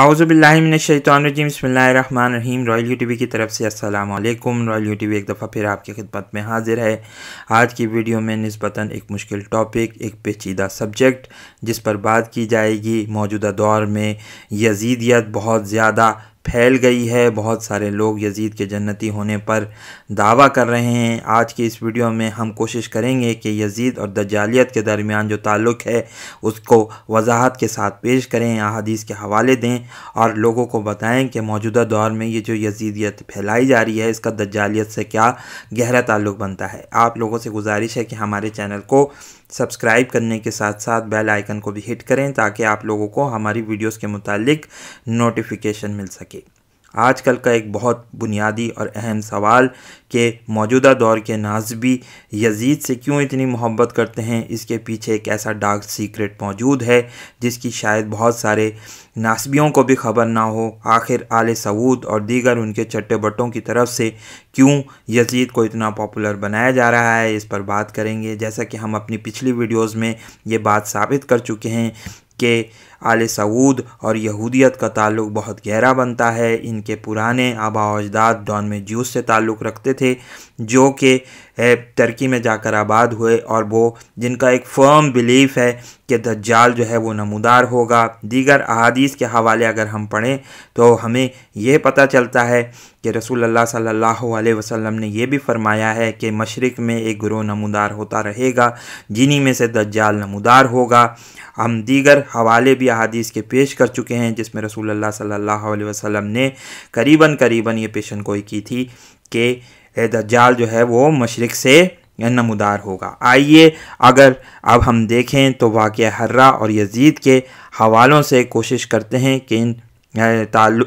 आउज़बिल्लिमिनशैतरजीमसमीम Royal U TV वी की तरफ से वालेकुम रॉयल यू टी वी एक दफ़ा फिर आपकी खिदमत में हाजिर है आज की वीडियो में नस्बता एक मुश्किल टॉपिक एक पेचीदा सब्जेक्ट जिस पर बात की जाएगी मौजूदा दौर में यजीदियत बहुत ज़्यादा फैल गई है बहुत सारे लोग यजीद के जन्नती होने पर दावा कर रहे हैं आज की इस वीडियो में हम कोशिश करेंगे कि यजीद और दजालियत के दरमियान जो ताल्लुक़ है उसको वजाहत के साथ पेश करें अहादीस के हवाले दें और लोगों को बताएं कि मौजूदा दौर में ये जो यजीदियत फैलाई जा रही है इसका दजालियत से क्या गहरा ताल्लुक़ बनता है आप लोगों से गुजारिश है कि हमारे चैनल को सब्सक्राइब करने के साथ साथ बेल आइकन को भी हिट करें ताकि आप लोगों को हमारी वीडियोस के मुतालिक नोटिफिकेशन मिल सके आजकल का एक बहुत बुनियादी और अहम सवाल कि मौजूदा दौर के नाजबी यजीद से क्यों इतनी मोहब्बत करते हैं इसके पीछे एक ऐसा डार्क सीक्रेट मौजूद है जिसकी शायद बहुत सारे नासबियों को भी खबर ना हो आखिर आले सऊद और दीगर उनके चट्टे बट्टों की तरफ से क्यों यजीद को इतना पॉपुलर बनाया जा रहा है इस पर बात करेंगे जैसा कि हम अपनी पिछली वीडियोज़ में ये बात साबित कर चुके हैं कि आल सऊद और यहूदियत का ताल्लुक बहुत गहरा बनता है इनके पुराने आबा अजदाद डॉन में जूस से ताल्लुक़ रखते थे जो कि तर्की में जाकर आबाद हुए और वो जिनका एक फर्म बिलीफ है कि दज्जाल जो है वो नमदार होगा दीगर अहादीस के हवाले अगर हम पढ़ें तो हमें यह पता चलता है कि रसूल सल्लल्लाहु अलैहि वसल्लम ने यह भी फरमाया है कि मशरक़ में एक ग्रोह नमदार होता रहेगा जिन्हीं में से दज्जाल नमदार होगा हम दीगर हवाले भी भी अहादीस के पेश कर चुके हैं जिसमें रसूल सल्लल्लाहु अलैहि वसल्लम ने करीबन करीबन ये पेशन गोई की थी कि दज्जाल जो है वो मशरक़ से नमदार होगा आइए अगर अब हम देखें तो वाक़ हर्रा और यजीद के हवालों से कोशिश करते हैं कि इन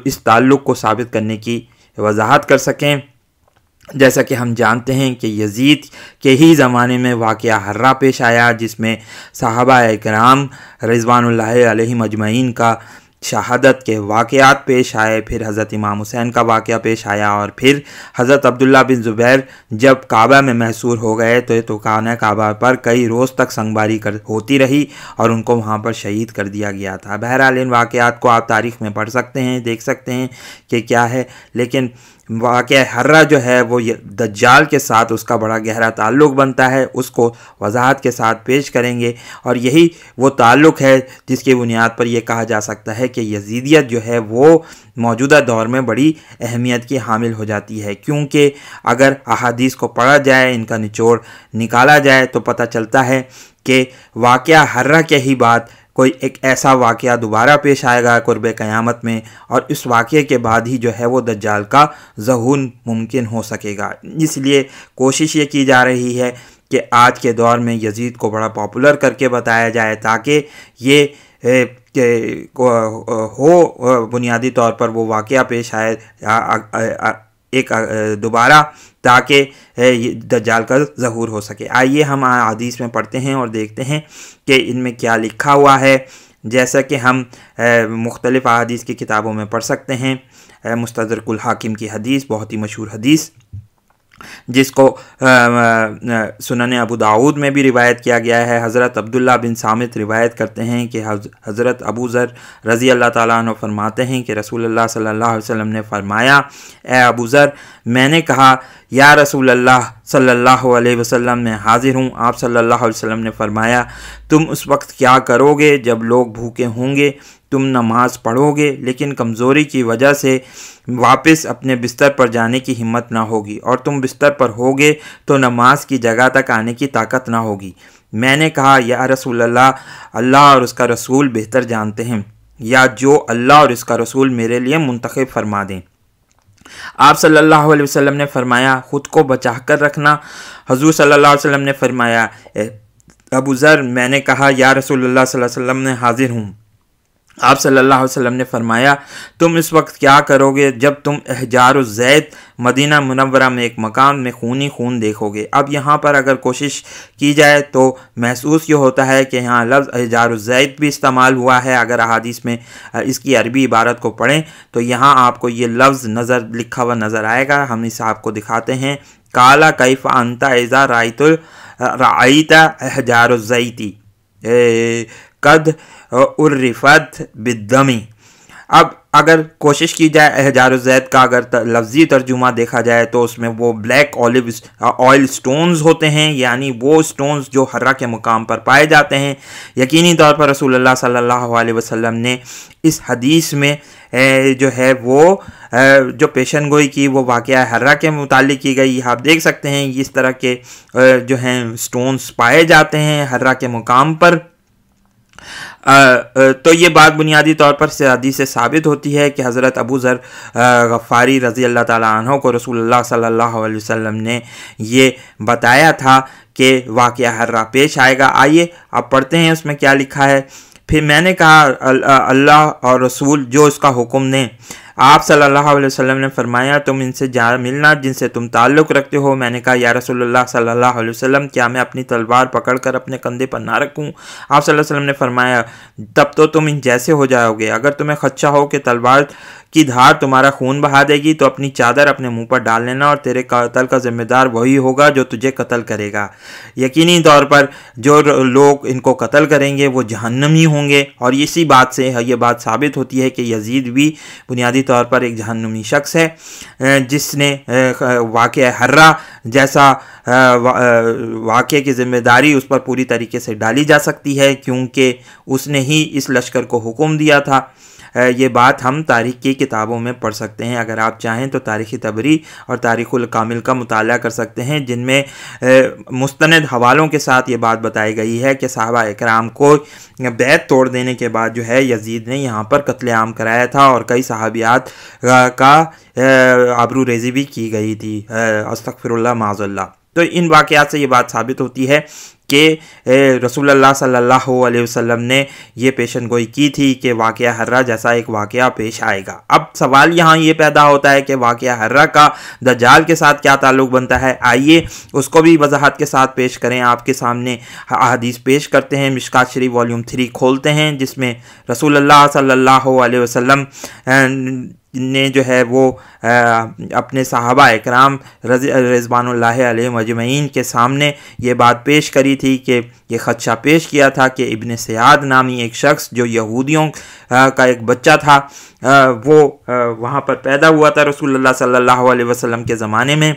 इस ताल्लुक़ को साबित करने की वजाहत कर सकें जैसा कि हम जानते हैं कि यजीद के ही ज़माने में वाक़ हर्रा पेश आया जिसमें साहबा कराम रिजवान मजमैन का शहादत के वाक़ात पेश आए फिर हज़रत इमाम हुसैन का वाक़ पेश आया और फिर हज़रत अब्दुल्ला बिन ज़ुबैर जब काबा में महसूर हो गए तो तो खाना काबा पर कई रोज़ तक संगबारी कर होती रही और उनको वहाँ पर शहीद कर दिया गया था बहरहाल इन वाक़ात को आप तारीख़ में पढ़ सकते हैं देख सकते हैं कि क्या है लेकिन वाक़ हर्रा जो है वो दज्जाल के साथ उसका बड़ा गहरा ताल्लुक़ बनता है उसको वजाहत के साथ पेश करेंगे और यही वो ताल्लुक़ है जिसकी बुनियाद पर यह कहा जा सकता है कि यजीदियत जो है वो मौजूदा दौर में बड़ी अहमियत की हामिल हो जाती है क्योंकि अगर अहादीस को पढ़ा जाए इनका निचोड़ निकाला जाए तो पता चलता है कि वाक़ हर्रा के ही बात कोई एक ऐसा वाक़ दोबारा पेश आएगा कुर्ब क़यामत में और इस वाक़े के बाद ही जो है वो दज्जाल का जहून मुमकिन हो सकेगा इसलिए कोशिश ये की जा रही है कि आज के दौर में यजीद को बड़ा पॉपुलर करके बताया जाए ताकि ये ए, के हो बुनियादी तौर पर वो वाक़ पेश आए एक दोबारा ताकि दज्जाल का ज़हूर हो सके आइए हम हदीस में पढ़ते हैं और देखते हैं कि इनमें क्या लिखा हुआ है जैसा कि हम मुख्तलिफ़ अदीस की किताबों में पढ़ सकते हैं मुस्तरकुल हाकिम की हदीस बहुत ही मशहूर हदीस जिसको सुनने अबू दाऊद में भी रिवायत किया गया है हज़रत अब्दुल्ला बिन सामित रिवायत करते हैं कि हज़रत अबू ज़र रज़ी अल्लाह ताली फरमाते हैं कि रसूल अल्लाह सल्लल्लाहु अलैहि वसल्लम ने फ़रमाया ए अबू ज़र मैंने कहा या रसूल अल्लाह सल्लल्लाहु अलैहि वसल्लम मैं हाज़िर हूँ आप सल्लल्लाहु अलैहि वसल्लम ने फ़रमाया तुम उस वक्त क्या करोगे जब लोग भूखे होंगे तुम नमाज पढ़ोगे लेकिन कमज़ोरी की वजह से वापस अपने बिस्तर पर जाने की हिम्मत ना होगी और तुम बिस्तर पर होगे तो नमाज की जगह तक आने की ताकत ना होगी मैंने कहा या रसूल अल्लाह अल्लाह और उसका रसूल बेहतर जानते हैं या जो अल्लाह और इसका रसूल मेरे लिए मुंतखब फरमा दें आप सल्लल्लाहु अलैहि वसल्लम ने फरमाया ख़ुद को बचा कर रखना हजूर सल्लल्लाहु अलैहि वसल्लम ने फरमाया अबू ज़र मैंने कहा या रसूल अल्लाह वसल्लम ने हाजिर हूँ आप सल्लल्लाहु अलैहि वसल्लम ने फरमाया तुम इस वक्त क्या करोगे जब तुम एहजार जैद मदीना मुनवरा में एक मकाम में खूनी खून देखोगे अब यहाँ पर अगर कोशिश की जाए तो महसूस ये होता है कि यहाँ लफ्ज़ एहजार जैद भी इस्तेमाल हुआ है अगर अहादीस में इसकी अरबी इबारत को पढ़ें तो यहाँ आपको ये लफ्ज़ नज़र लिखा हुआ नज़र आएगा हम इसे आपको दिखाते हैं काला कैफ अंता एज़ा रायतुल रायता एहजार जैती कद उर्रिफत बिदमी अब अगर कोशिश की जाए हजारो जैद का अगर लफ्ज़ी तर्जुमा देखा जाए तो उसमें वो ब्लैक ऑलिव ऑयल स्टोन्स होते हैं यानी वो स्टोन्स जो हर्रा के मुकाम पर पाए जाते हैं यकीनी तौर पर रसूलुल्लाह सल्लल्लाहु अलैहि वसल्लम ने इस हदीस में जो है वो जो पेशन गोई की वो वाक़ हर्रा के मुतालिक की गई आप देख सकते हैं इस तरह के जो हैं स्टोन्स पाए जाते हैं हर्रा के मुकाम पर तो ये बात बुनियादी तौर पर सदी से साबित होती है कि हज़रत अबू ज़र गफ़ारी रज़ी अल्लाह तहों को रसूलुल्लाह सल्लल्लाहु अलैहि वसल्लम ने ये बताया था कि वाक़ हर्रा पेश आएगा आइए अब पढ़ते हैं उसमें क्या लिखा है फिर मैंने कहा अल्लाह और रसूल जो उसका हुक्म ने आप सल्लल्लाहु अलैहि वसल्लम ने फरमाया तुम इनसे जा मिलना जिनसे तुम ताल्लुक़ रखते हो मैंने कहा या रसोल्ला सल्लल्लाहु अलैहि वसल्लम क्या मैं अपनी तलवार पकड़कर अपने कंधे पर ना रखूं आप सल्लल्लाहु अलैहि वसल्लम ने फरमाया तब तो तुम इन जैसे हो जाओगे अगर तुम्हें खदशा हो कि तलवार की धार तुम्हारा खून बहा देगी तो अपनी चादर अपने मुंह पर डाल लेना और तेरे कत्ल का जिम्मेदार वही होगा जो तुझे कत्ल करेगा यकीनी तौर पर जो लोग इनको कत्ल करेंगे वो जहन्नमी होंगे और इसी बात से ये बात साबित होती है कि यजीद भी बुनियादी बुनियादी तौर पर एक जहनुमी शख्स है जिसने वाक़ हर्रा जैसा वाक की ज़िम्मेदारी उस पर पूरी तरीके से डाली जा सकती है क्योंकि उसने ही इस लश्कर को हुक्म दिया था ये बात हम तारीख की किताबों में पढ़ सकते हैं अगर आप चाहें तो तारीख़ तबरी और तारीख़ुल कामिल का मुताल कर सकते हैं जिनमें मुस्तंद हवालों के साथ ये बात बताई गई है कि साहबा इकराम को बैत तोड़ देने के बाद जो है यजीद ने यहाँ पर कत्लेआम कराया था और कई सहाबियात का आबरू रेजी भी की गई थी अस्तफ़िर माजल्ला तो इन वाक़ात से ये बात साबित होती है कि रसूलुल्लाह सल्लल्लाहु अलैहि वसल्लम ने ये पेशन गोई की थी कि वाक़ हर्रा जैसा एक वाक़ पेश आएगा अब सवाल यहाँ ये पैदा होता है कि वाक़ हर्रा का दजाल के साथ क्या ताल्लुक़ बनता है आइए उसको भी वजाहत के साथ पेश करें आपके सामने अहदीस पेश करते हैं मिशकात शरीफ वॉल्यूम थ्री खोलते हैं जिसमें रसूल सल्ला वसम ने जो है वो आ, अपने साहबा इकराम रजवानल रजबानल्ला मजमैन के सामने ये बात पेश करी थी कि ये ख़दशा पेश किया था कि इब्ने सयाद नामी एक शख्स जो यहूदियों का एक बच्चा था आ, वो आ, वहाँ पर पैदा हुआ था रसूल सल्ला वसम के ज़माने में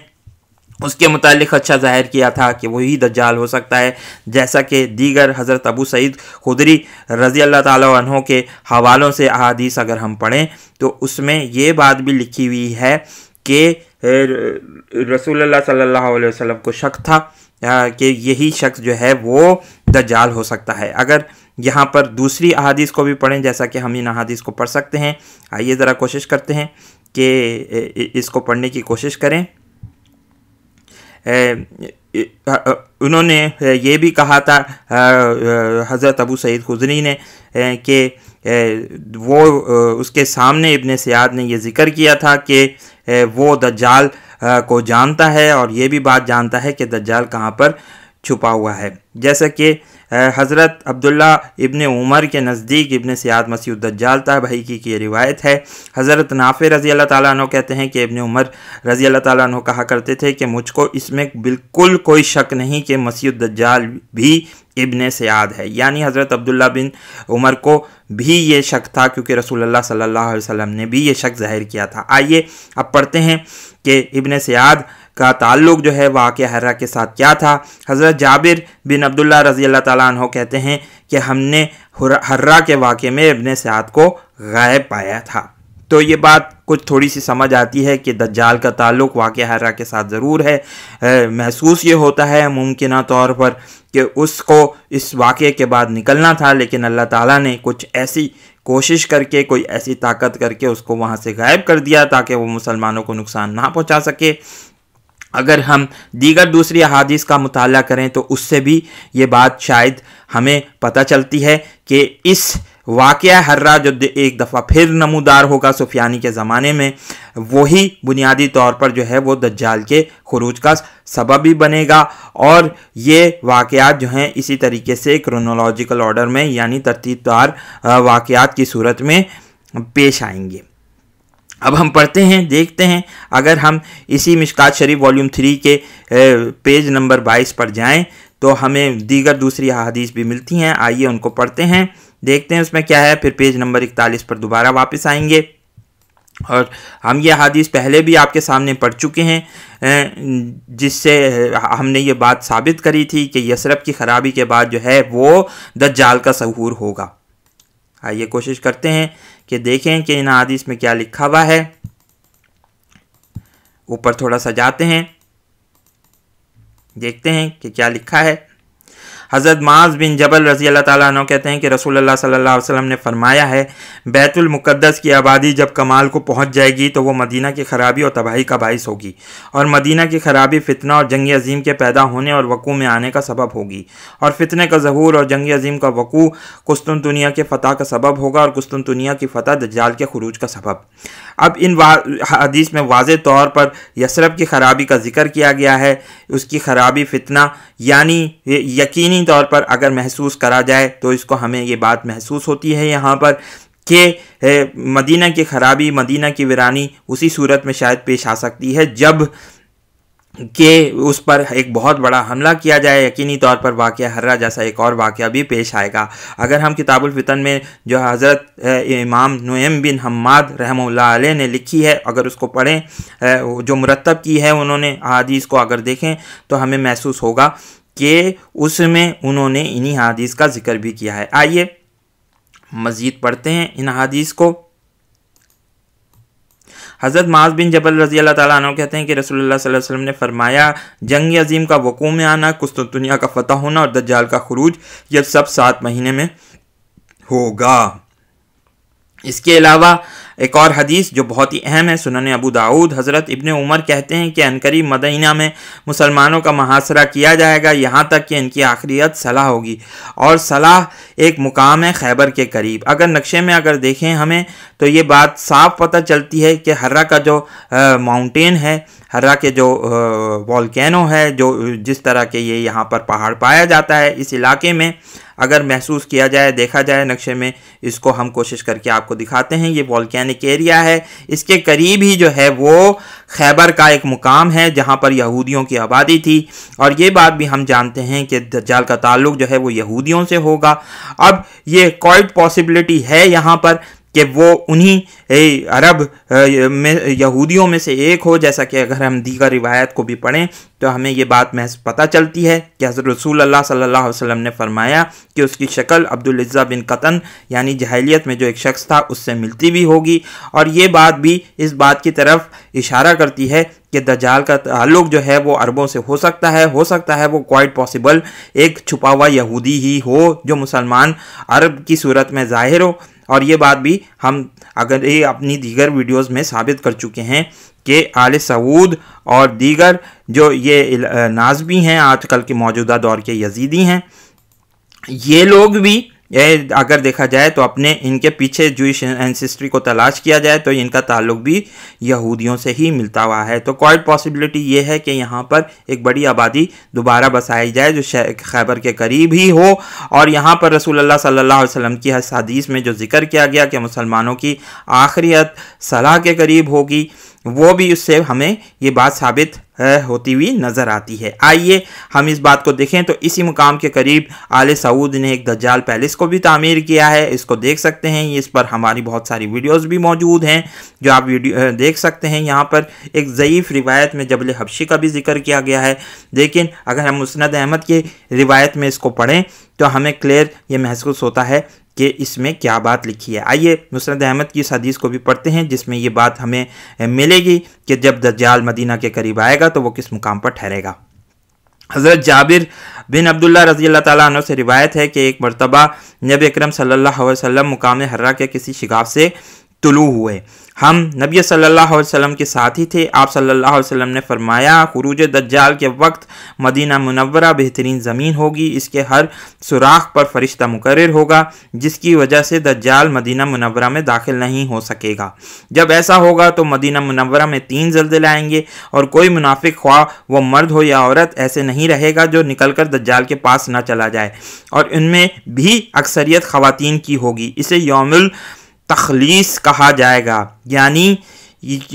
उसके मुतालिक अच्छा जाहिर किया था कि वही दज्जाल हो सकता है जैसा कि दीगर हज़रत अबू सईद खुदरी रज़ी अल्लाह तहों के हवालों से अहादीस अगर हम पढ़ें तो उसमें ये बात भी लिखी हुई है कि रसूल सल्लल्लाहु अलैहि वसल्लम को शक था कि यही शख्स जो है वो दज्जाल हो सकता है अगर यहाँ पर दूसरी अहादीस को भी पढ़ें जैसा कि हम इन अहादीस को पढ़ सकते हैं आइए ज़रा कोशिश करते हैं कि इसको पढ़ने की कोशिश करें उन्होंने ये भी कहा था हज़रत अबू सईद खुजरी ने कि वो उसके सामने इबन सियाद ने यह ज़िक्र किया था कि वो दज्जाल को जानता है और ये भी बात जानता है कि दज्जाल कहाँ पर छुपा हुआ है जैसा कि हज़रत अब्दुल्ला इबन उमर के नज़दीक इबन सियाद मसीह दज्जाल भाई की, की रिवायत है हज़रत नाफे रज़ी अल्लाह ताली कहते हैं कि इबन उमर रज़ी अल्लाह ताली कहा करते थे कि मुझको इसमें बिल्कुल कोई शक नहीं कि मसीह दज्जाल भी इबन सयाद है यानी हज़रत अब्दुल्ला बिन उमर को भी ये शक था क्योंकि रसूलुल्लाह सल्लल्लाहु अलैहि वसल्लम ने भी ये शक ज़ाहिर किया था आइए अब पढ़ते हैं कि इबन सयाद का ताल्लुक जो है वाक़ हर्रा के साथ क्या था हज़रत जाबिर बिन अब्दुल्ला रज़ी अल्लाह तु कहते हैं कि हमने हर्रा के वाक़े में इबन साद को गायब पाया था तो ये बात कुछ थोड़ी सी समझ आती है कि दज्जाल का ताल्लुक़ वाक़ हर्रा के साथ ज़रूर है महसूस ये होता है मुमकिन तौर पर कि उसको इस वाक़े के बाद निकलना था लेकिन अल्लाह ताला ने कुछ ऐसी कोशिश करके कोई ऐसी ताकत करके उसको वहाँ से गायब कर दिया ताकि वो मुसलमानों को नुकसान ना पहुँचा सके अगर हम दीगर दूसरी अहादीस का मुताल करें तो उससे भी ये बात शायद हमें पता चलती है कि इस वाक़ हर्रा जो एक दफ़ा फिर नमोदार होगा सुफियानी के ज़माने में वही बुनियादी तौर पर जो है वो दज्जाल के खरूज का सबब भी बनेगा और ये वाक़ात जो हैं इसी तरीके से क्रोनोलॉजिकल ऑर्डर में यानी तरतीबदार वाक़ात की सूरत में पेश आएंगे अब हम पढ़ते हैं देखते हैं अगर हम इसी मिशकात शरीफ वॉल्यूम थ्री के पेज नंबर बाईस पर जाएं तो हमें दीगर दूसरी अहादीस भी मिलती हैं आइए उनको पढ़ते हैं देखते हैं उसमें क्या है फिर पेज नंबर इकतालीस पर दोबारा वापस आएंगे और हम ये अदीस पहले भी आपके सामने पढ़ चुके हैं जिससे हमने ये बात साबित करी थी कि यसरफ़ की ख़राबी के बाद जो है वो दज्जाल का सहूर होगा आइए हाँ, कोशिश करते हैं कि देखें कि इन हदीस में क्या लिखा हुआ है ऊपर थोड़ा सा जाते हैं देखते हैं कि क्या लिखा है हज़रत माज बिन जबल रजी अल्लाह ताली कहते हैं कि रसूल अलैहि वसम ने फरमाया है मुकद्दस की आबादी जब कमाल को पहुँच जाएगी तो वो मदीना की खराबी और तबाही का बायस होगी और मदीना की खराबी फ़ितना और जंग अजीम के पैदा होने और वकू में आने का सबब होगी और फितने का जहूर और जंग अजीम का वकू कुस्तुन दुनिया के फ़तह का सबब होगा और कुस्तुन दुनिया की फ़तह दज्जाल के खरूज का सबब अब इन हदीस में वाज तौर पर यसरब की खराबी का जिक्र किया गया है उसकी खराबी फितना यानी यकीनी यकीनी तौर पर अगर महसूस करा जाए तो इसको हमें ये बात महसूस होती है यहाँ पर कि मदीना की खराबी मदीना की वीरानी उसी सूरत में शायद पेश आ सकती है जब के उस पर एक बहुत बड़ा हमला किया जाए यकीनी तौर पर वाक़ हर्रा जैसा एक और वाक़ भी पेश आएगा अगर हम किताबुल फितन में जो हज़रत इमाम नोम बिन हम्माद रहमल्ला ने लिखी है अगर उसको पढ़ें जो मुरतब की है उन्होंने अदीस को अगर देखें तो हमें महसूस होगा कि उसमें उन्होंने इन्हीं हादीस का जिक्र भी किया है आइए मज़ीद पढ़ते हैं इन हादीस को हज़रत माज बिन जबल रजी अल्लाह ताली कहते हैं कि रसोल्ला वसम ने फरमाया जंग अजीम का वकूँ में आना कुस्तुनिया तो का फतह होना और दज्जाल का खरूज यह सब सात महीने में होगा इसके अलावा एक और हदीस जो बहुत ही अहम है सुनने अबू दाऊद हज़रत इबन उमर कहते हैं कि अनकरी मदीना में मुसलमानों का महासरा किया जाएगा यहाँ तक कि इनकी आखिरीत सलाह होगी और सलाह एक मुकाम है खैबर के करीब अगर नक्शे में अगर देखें हमें तो ये बात साफ पता चलती है कि हर्रा का जो माउंटेन है हर्रा के जो वॉलकैनो है जो जिस तरह के ये यहाँ पर पहाड़ पाया जाता है इस इलाके में अगर महसूस किया जाए देखा जाए नक्शे में इसको हम कोशिश करके आपको दिखाते हैं ये वॉल्केनिक एरिया है इसके करीब ही जो है वो खैबर का एक मुकाम है जहाँ पर यहूदियों की आबादी थी और ये बात भी हम जानते हैं कि दज्जाल का ताल्लुक जो है वो यहूदियों से होगा अब ये क्वाइट पॉसिबिलिटी है यहाँ पर कि वो उन्हीं अरब में यहूदियों में से एक हो जैसा कि अगर हम दीगर रिवायत को भी पढ़ें तो हमें ये बात महज पता चलती है कि हज़रत रसूल अल्लाह सल्लल्लाहु अलैहि वसल्लम ने फरमाया कि उसकी शक्ल अब्दुल्ज़ा बिन कतन यानी जहलीत में जो एक शख्स था उससे मिलती भी होगी और ये बात भी इस बात की तरफ इशारा करती है कि दजाल का ताल्लुक जो है वो अरबों से हो सकता है हो सकता है वो क्वाइट पॉसिबल एक छुपा हुआ यहूदी ही हो जो मुसलमान अरब की सूरत में ज़ाहिर हो और ये बात भी हम अगर ये अपनी दीगर वीडियोस में साबित कर चुके हैं कि आले सऊद और दीगर जो ये नाजमी हैं आजकल के मौजूदा दौर के यजीदी हैं ये लोग भी ये अगर देखा जाए तो अपने इनके पीछे जूश एंसेस्ट्री को तलाश किया जाए तो इनका ताल्लुक भी यहूदियों से ही मिलता हुआ है तो क्वाइट पॉसिबिलिटी ये है कि यहाँ पर एक बड़ी आबादी दोबारा बसाई जाए जो खैबर के करीब ही हो और यहाँ पर रसूल अल्लाह सल्लल्लाहु अलैहि वसल्लम की हदीस में जो जिक्र किया गया कि मुसलमानों की आखिरी सलाह के करीब होगी वो भी उससे हमें ये बात साबित होती हुई नज़र आती है आइए हम इस बात को देखें तो इसी मुकाम के करीब आले सऊद ने एक दज्जाल पैलेस को भी तामीर किया है इसको देख सकते हैं इस पर हमारी बहुत सारी वीडियोस भी मौजूद हैं जो आप वीडियो देख सकते हैं यहाँ पर एक ज़यीफ़ रिवायत में जबल हबशी का भी जिक्र किया गया है लेकिन अगर हम मुस्ंद अहमद की रिवायत में इसको पढ़ें तो हमें क्लियर ये महसूस होता है कि इसमें क्या बात लिखी है आइए मुस्रद अहमद की इस हदीस को भी पढ़ते हैं जिसमें ये बात हमें मिलेगी कि जब दज्जाल मदीना के करीब आएगा जाएगा तो वो किस मुकाम पर ठहरेगा हज़रत जाबिर बिन अब्दुल्ला रजी अल्लाह ताला ताली से रिवायत है कि एक मरतबा नबी अकरम सल्लल्लाहु अलैहि वसल्लम मुकाम हर्रा के किसी शिगाफ से तुलू हुए हम नबी सल्लल्लाहु अलैहि वसल्लम के साथ ही थे आप सल्लल्लाहु अलैहि वसल्लम ने फरमाया खरूज दज्जाल के वक्त मदीना मुनवरा बेहतरीन ज़मीन होगी इसके हर सुराख पर फरिश्ता मुकर होगा जिसकी वजह से दज्जाल मदीना मुनवरा में दाखिल नहीं हो सकेगा जब ऐसा होगा तो मदीना मुनवरा में तीन जल्दे आएंगे और कोई मुनाफिक ख्वा वो मर्द हो या औरत ऐसे नहीं रहेगा जो निकल कर दज्जाल के पास ना चला जाए और इनमें भी अक्सरियत ख़वान की होगी इसे योमुल तखलीस कहा जाएगा यानी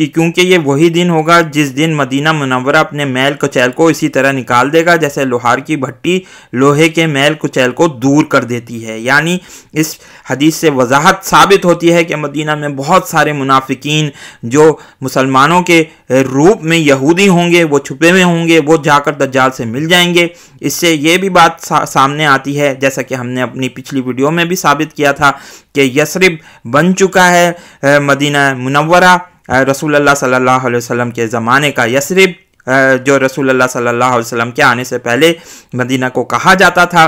क्योंकि ये वही दिन होगा जिस दिन मदीना मुनवरा अपने मैल कुचैल को इसी तरह निकाल देगा जैसे लोहार की भट्टी लोहे के मैल कुचैल को दूर कर देती है यानी इस हदीस से वजाहत साबित होती है कि मदीना में बहुत सारे मुनाफिकीन जो मुसलमानों के रूप में यहूदी होंगे वो छुपे हुए होंगे वो जाकर दज्जाल से मिल जाएंगे इससे ये भी बात सा, सामने आती है जैसा कि हमने अपनी पिछली वीडियो में भी साबित किया था कि यसरिब बन चुका है मदीना मुनवरा रसूल सल्ला वसम वसल्लम के ज़माने का यसरिब जो रसूल सल्लल्लाहु अलैहि वसल्लम के आने से पहले मदीना को कहा जाता था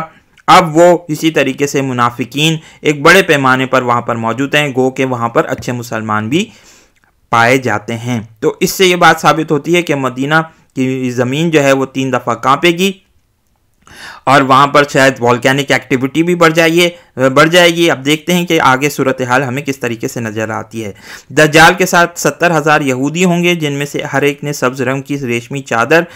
अब वो इसी तरीके से मुनाफिकीन एक बड़े पैमाने पर वहाँ पर मौजूद हैं गो के वहाँ पर अच्छे मुसलमान भी पाए जाते हैं तो इससे ये बात साबित होती है कि मदीना की ज़मीन जो है वो तीन दफ़ा काँपेगी और वहाँ पर शायद वॉल्केनिक एक्टिविटी भी बढ़ जाइए बढ़ जाएगी अब देखते हैं कि आगे सूरत हाल हमें किस तरीके से नज़र आती है जाल के साथ सत्तर हज़ार यहूदी होंगे जिनमें से हर एक ने सब्ज़ रंग की रेशमी चादर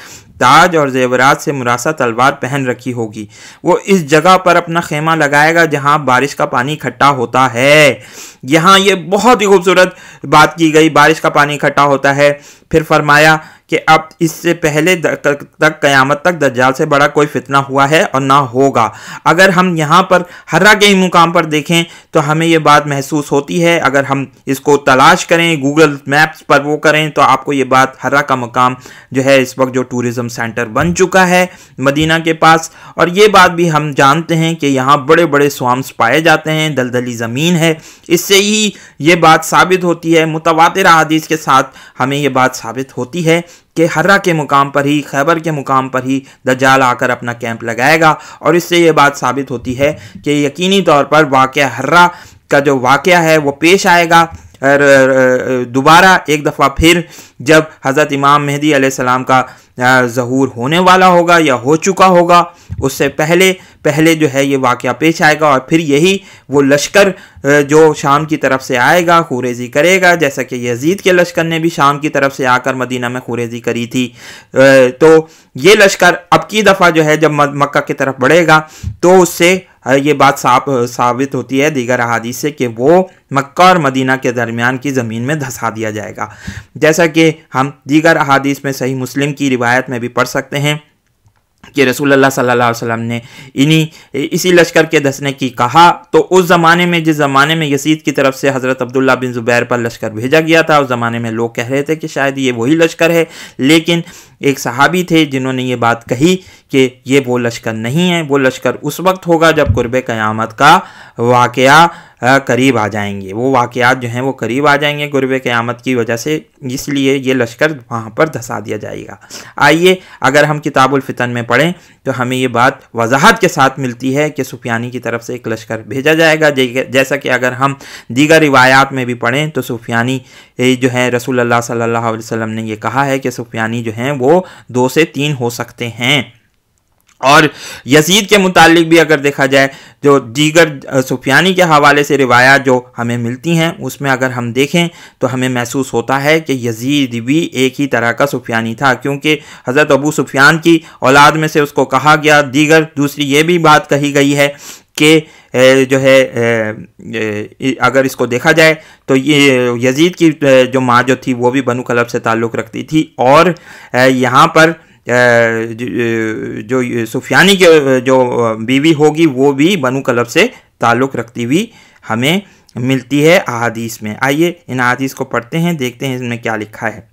ताज और जेवरात से मुरासा तलवार पहन रखी होगी वो इस जगह पर अपना खेमा लगाएगा जहाँ बारिश का पानी इकट्ठा होता है यहाँ ये बहुत ही खूबसूरत बात की गई बारिश का पानी इकट्ठा होता है फिर फरमाया कि अब इससे पहले तक, क़्यामत क़यामत तक दज्जाल से बड़ा कोई फितना हुआ है और ना होगा अगर हम यहाँ पर हर्रा के ही मुकाम पर देखें तो हमें ये बात महसूस होती है अगर हम इसको तलाश करें गूगल मैप्स पर वो करें तो आपको ये बात हर्रा का मुकाम जो है इस वक्त जो टूरिज़म सेंटर बन चुका है मदीना के पास और ये बात भी हम जानते हैं कि यहाँ बड़े बड़े स्वाम्स पाए जाते हैं दलदली ज़मीन है इससे ही ये बात साबित होती है मुतवा हदीस के साथ हमें ये बात साबित होती है कि हर्रा के मुकाम पर ही खैबर के मुकाम पर ही दजाल आकर अपना कैंप लगाएगा और इससे ये बात साबित होती है कि यकीनी तौर पर वाक़ हर्रा का जो वाक़ है वो पेश आएगा दोबारा एक दफ़ा फिर जब हज़रत इमाम मेहदी आसमाम का जहूर होने वाला होगा या हो चुका होगा उससे पहले पहले जो है ये वाक़ पेश आएगा और फिर यही वो लश्कर जो शाम की तरफ से आएगा खुरेजी करेगा जैसा कि यजीद के लश्कर ने भी शाम की तरफ से आकर मदीना में खुरेजी करी थी तो ये लश्कर अब की दफ़ा जो है जब मक्का की तरफ बढ़ेगा तो उससे ये बात साफ साबित होती है दीगर अहादी से कि वो मक्का और मदीना के दरमियान की ज़मीन में धंसा दिया जाएगा जैसा कि हम दीगर अहादीस में सही मुस्लिम की रिवायत में भी पढ़ सकते हैं कि रसूल सल्लल्लाहु अलैहि वसल्लम ने इन्हीं इसी लश्कर के धसने की कहा तो उस ज़माने में जिस ज़माने में यसीद की तरफ से हज़रत अब्दुल्ला बिन ज़ुबैर पर लश्कर भेजा गया था उस ज़माने में लोग कह रहे थे कि शायद ये वही लश्कर है लेकिन एक सहाबी थे जिन्होंने ये बात कही कि ये वो लश्कर नहीं है वो लश्कर उस वक्त होगा जब कुर्ब क़यामत का वाक़ करीब आ जाएंगे वो वाक़ात जो हैं वो करीब आ जाएंगे गुरब क़्यामत की वजह से इसलिए ये लश्कर वहाँ पर धसा दिया जाएगा आइए अगर हम किताबुलफ़ितन में पढ़ें तो हमें ये बात वजाहत के साथ मिलती है कि सुफियानी की तरफ से एक लश्कर भेजा जाएगा जैसा कि अगर हम दीगर रिवायात में भी पढ़ें तो सुफियानी जो है रसूल अल्लाह सल्लल्लाहु ने यह कहा है कि सुफियानी जो हैं वो वो दो से तीन हो सकते हैं और यजीद के मुतालिक भी अगर देखा जाए जो दीगर सुफियानी के हवाले से रिवायात जो हमें मिलती हैं उसमें अगर हम देखें तो हमें महसूस होता है कि यजीद भी एक ही तरह का सुफियानी था क्योंकि हज़रत अबू सुफियान की औलाद में से उसको कहा गया दीगर दूसरी ये भी बात कही गई है कि जो है अगर इसको देखा जाए तो ये यजीद की जो माँ जो थी वो भी बनु कलब से ताल्लुक़ रखती थी और यहाँ पर जो सुफियानी के जो बीवी होगी वो भी बनु कलब से ताल्लुक़ रखती हुई हमें मिलती है अदीस में आइए इन अदीस को पढ़ते हैं देखते हैं इसमें क्या लिखा है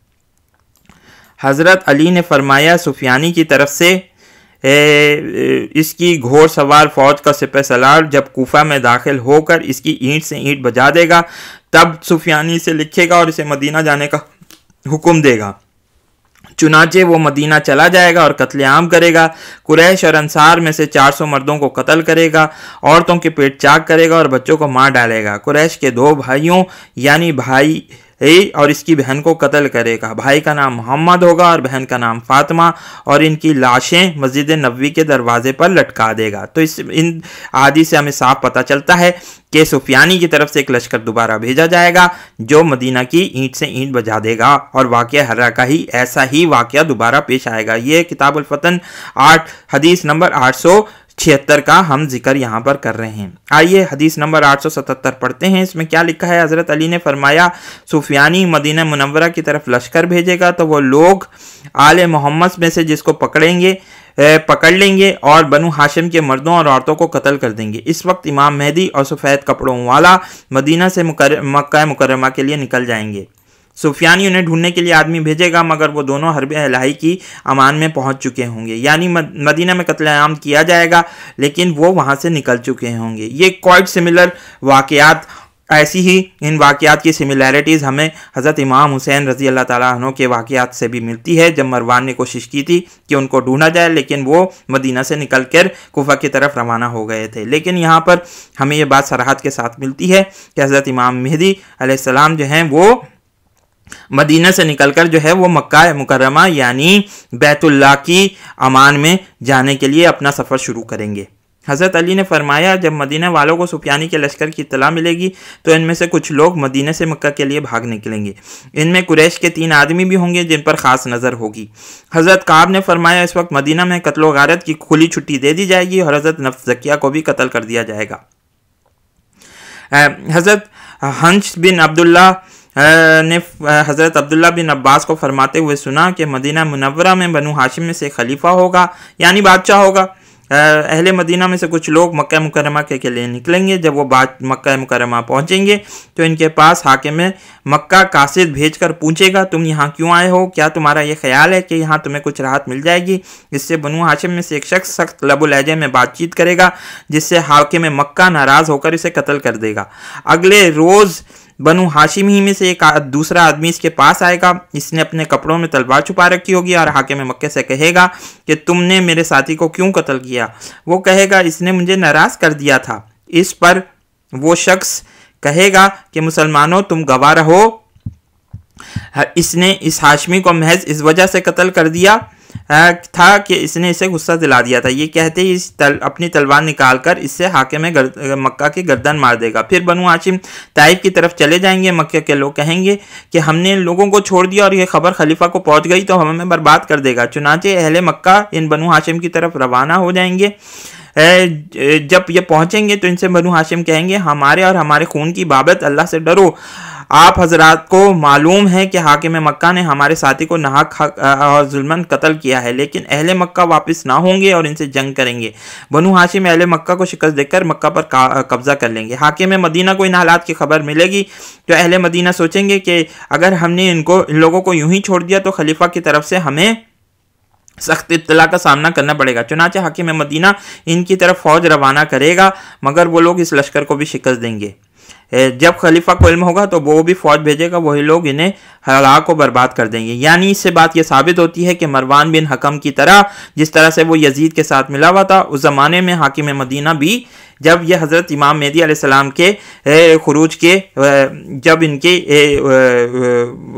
हज़रत अली ने फरमाया सुफियानी की तरफ से इसकी घोड़सवार फौज का सिप सलार जब कोफा में दाखिल होकर इसकी ईंट से ईंट बजा देगा तब सुफियानी से लिखेगा और इसे मदीना जाने का हुक्म देगा चुनाचे वो मदीना चला जाएगा और कत्लेआम करेगा कुरैश और अंसार में से 400 मर्दों को कत्ल करेगा औरतों के पेट चाक करेगा और बच्चों को मार डालेगा कुरैश के दो भाइयों यानी भाई यही और इसकी बहन को कत्ल करेगा भाई का नाम मोहम्मद होगा और बहन का नाम फातिमा और इनकी लाशें मस्जिद नबी के दरवाजे पर लटका देगा तो इस इन आदि से हमें साफ पता चलता है कि सुफियानी की तरफ से एक लश्कर दोबारा भेजा जाएगा जो मदीना की ईंट से ईंट बजा देगा और वाक़ हर्रा का ही ऐसा ही वाक़ दोबारा पेश आएगा ये किताबुल फतन आठ हदीस नंबर आठ सौ छिहत्तर का हम जिक्र यहाँ पर कर रहे हैं आइए हदीस नंबर 877 पढ़ते हैं इसमें क्या लिखा है हज़रत अली ने फरमाया सुफियानी मदीना मुनवरा की तरफ लश्कर भेजेगा तो वो लोग आल मोहम्मद में से जिसको पकड़ेंगे पकड़ लेंगे और बनु हाशिम के मर्दों और औरतों को कत्ल कर देंगे इस वक्त इमाम मेहदी और सफ़ेद कपड़ों वाला मदीना से मुकर मक्का मुकरमा के लिए निकल जाएंगे सुफियान उन्हें ढूंढने के लिए आदमी भेजेगा मगर वो दोनों हरब अलाई की अमान में पहुंच चुके होंगे यानी मदीना में कत्लेआम किया जाएगा लेकिन वो वहाँ से निकल चुके होंगे ये क्वाइट सिमिलर वाकयात ऐसी ही इन वाक़ात की सिमिलैरिटीज़ हमें हज़रत इमाम हुसैन रज़ी अल्लाह ताली के वाक़ात से भी मिलती है जब मरवान ने कोशिश की थी कि उनको ढूंढा जाए लेकिन वो मदीना से निकल कर कुफा की तरफ रवाना हो गए थे लेकिन यहाँ पर हमें ये बात सराहत के साथ मिलती है कि हज़रत इमाम मेहदी आसमाम जो हैं वो मदीना से निकलकर जो है वो मक्का मुकरमा यानी बैतुल्ला की अमान में जाने के लिए अपना सफ़र शुरू करेंगे हज़रत अली ने फरमाया जब मदीना वालों को सुफियानी के लश्कर की इतला मिलेगी तो इनमें से कुछ लोग मदीने से मक्का के लिए भाग निकलेंगे इनमें कुरैश के तीन आदमी भी होंगे जिन पर ख़ास नज़र होगी हज़रत काब ने फरमाया इस वक्त मदीना में कत्लो गारत की खुली छुट्टी दे दी जाएगी और हज़रत नफ्जकिया को भी कत्ल कर दिया जाएगा हज़रत हंस बिन अब्दुल्ला ने हज़रत अब्दुल्ला बिन अब्बास को फरमाते हुए सुना कि मदीना मुनवरा में बनु हाशिम से खलीफा होगा यानी बादशाह होगा अहल मदीना में से कुछ लोग मक् मुकरमा के, के लिए निकलेंगे जब वो बाद मक् मुकरमा पहुँचेंगे तो इनके पास हाकिम मक्का कासिद भेज कर पूछेगा तुम यहाँ क्यों आए हो क्या तुम्हारा ये ख्याल है कि यहाँ तुम्हें कुछ राहत मिल जाएगी इससे बनु हाशिम में से एक शख्स सख्त लहजे में बातचीत करेगा जिससे हाकिम मक्का नाराज़ होकर इसे कत्ल कर देगा अगले रोज़ बनु हाशिम ही में से एक दूसरा आदमी इसके पास आएगा इसने अपने कपड़ों में तलवार छुपा रखी होगी और हाके में मक्के से कहेगा कि तुमने मेरे साथी को क्यों कत्ल किया वो कहेगा इसने मुझे नाराज़ कर दिया था इस पर वो शख्स कहेगा कि मुसलमानों तुम गवाह रहो इसने इस हाशमी को महज इस वजह से कत्ल कर दिया था कि इसने इसे गुस्सा दिला दिया था ये कहते ही इस तल, अपनी तलवार निकाल कर इससे हाके में गर, मक्का की गर्दन मार देगा फिर बनु हाशिम ताइब की तरफ चले जाएंगे मक्के के लोग कहेंगे कि हमने इन लोगों को छोड़ दिया और यह खबर खलीफा को पहुंच गई तो हमें बर्बाद कर देगा चुनाचे अहले मक्का इन बनु हाशिम की तरफ रवाना हो जाएंगे जब ये पहुंचेंगे तो इनसे बनु हाशिम कहेंगे हमारे और हमारे खून की बाबत अल्लाह से डरो आप हजरात को मालूम है कि हाकिम मक्का ने हमारे साथी को नहाक और जुल्मन कत्ल किया है लेकिन अहल मक्का वापस ना होंगे और इनसे जंग करेंगे बनु हाशिम अहल मक्का को शिकस्त देकर मक्का पर कब्जा कर लेंगे हाकिम मदीना को इन हालात की खबर मिलेगी तो अहल मदीना सोचेंगे कि अगर हमने इनको इन लोगों को यूं ही छोड़ दिया तो खलीफा की तरफ से हमें सख्त इतला का सामना करना पड़ेगा चुनाचे हाकिम मदीना इनकी तरफ फौज रवाना करेगा मगर वो लोग इस लश्कर को भी शिकस्त देंगे जब खलीफा को इल्म होगा तो वो भी फौज भेजेगा वही लोग इन्हें हरा को बर्बाद कर देंगे यानी इससे बात यह साबित होती है कि मरवान बिन हकम की तरह जिस तरह से वो यजीद के साथ मिला हुआ था उस ज़माने में हाकिम मदीना भी जब ये हज़रत इमाम मेदी आसमाम के खरूज के जब इनके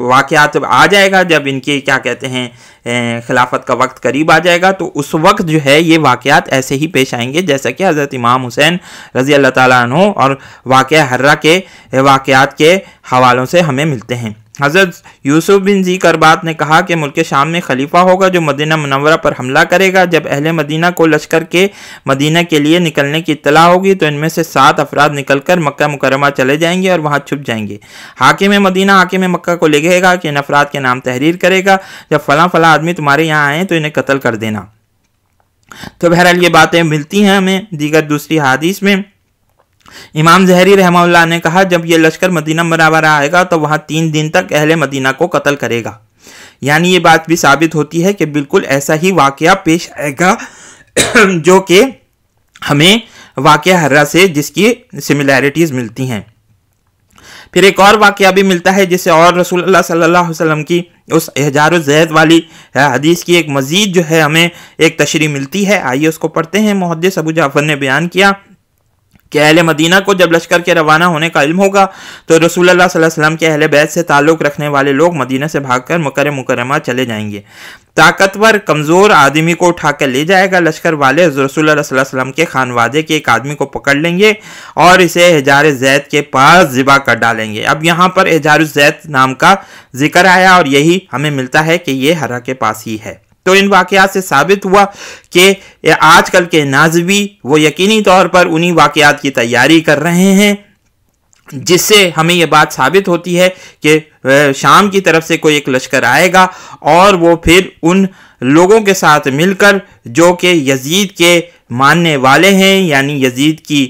वाक़ आ जाएगा जब इनके क्या कहते हैं खिलाफत का वक्त करीब आ जाएगा तो उस वक्त जो है ये वाक़ात ऐसे ही पेश आएंगे जैसा कि हज़रत इमाम हुसैन रज़ी अल्लाह तु और वाक़ हर्रा के वाक़ के हवालों से हमें मिलते हैं हज़रत यूसुफ बिन जी करबात ने कहा कि मुल्क शाम में खलीफा होगा जो मदीना मनवरा पर हमला करेगा जब अहल मदीना को लश्कर के मदीना के लिए निकलने की इतला होगी तो इनमें से सात अफराद निकल कर मक्का मुकरमा चले जाएंगे और वहाँ छुप जाएंगे हाकिम मदीना हाकिम मक्का को लिखेगा कि इन अफराद के नाम तहरीर करेगा जब फ़लाँ फ़लाँ आदमी तुम्हारे यहाँ आएँ तो इन्हें कत्ल कर देना तो बहरहाल ये बातें मिलती हैं हमें दीगर दूसरी हादिस में इमाम जहरी रहमल्ला ने कहा जब ये लश्कर मदीना बराबर आएगा तो वहाँ तीन दिन तक अहले मदीना को कत्ल करेगा यानी ये बात भी साबित होती है कि बिल्कुल ऐसा ही वाक़ पेश आएगा जो कि हमें वाक़ हर्रा से जिसकी सिमिलैरिटीज़ मिलती हैं फिर एक और वाक़ भी मिलता है जिसे और रसूल सल्लल्लाहु अलैहि वसल्लम की उस हजार जैद वाली हदीस की एक मज़ीद जो है हमें एक तशरी मिलती है आइए उसको पढ़ते हैं मुहदस अबू जाफर ने बयान किया कि अहल मदीना को जब लश्कर के रवाना होने का इल्म होगा तो रसूल वसल्लम के अहल बैत से ताल्लुक़ रखने वाले लोग मदीना से भागकर मकर मुकरमा चले जाएंगे ताकतवर कमज़ोर आदमी को उठाकर ले जाएगा लश्कर वाले रसूल वसल्लम के खानवादे के एक आदमी को पकड़ लेंगे और इसे हजार जैद के पास ज़िबा कर डालेंगे अब यहाँ पर हजार जैद नाम का जिक्र आया और यही हमें मिलता है कि ये हरा के पास ही है तो इन वाकयात से साबित हुआ कि आजकल के नाजवी वो यकीनी तौर पर उन्हीं वाकयात की तैयारी कर रहे हैं जिससे हमें यह बात साबित होती है कि शाम की तरफ से कोई एक लश्कर आएगा और वो फिर उन लोगों के साथ मिलकर जो कि यजीद के मानने वाले हैं यानी यजीद की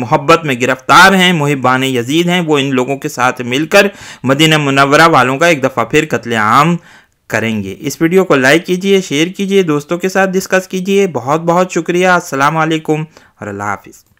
मोहब्बत में गिरफ्तार हैं मुहिबान यजीद हैं वो इन लोगों के साथ मिलकर मदीना मुनवरा वालों का एक दफ़ा फिर कत्लेआम करेंगे इस वीडियो को लाइक कीजिए शेयर कीजिए दोस्तों के साथ डिस्कस कीजिए बहुत बहुत शुक्रिया असलम और अल्लाह हाफिज़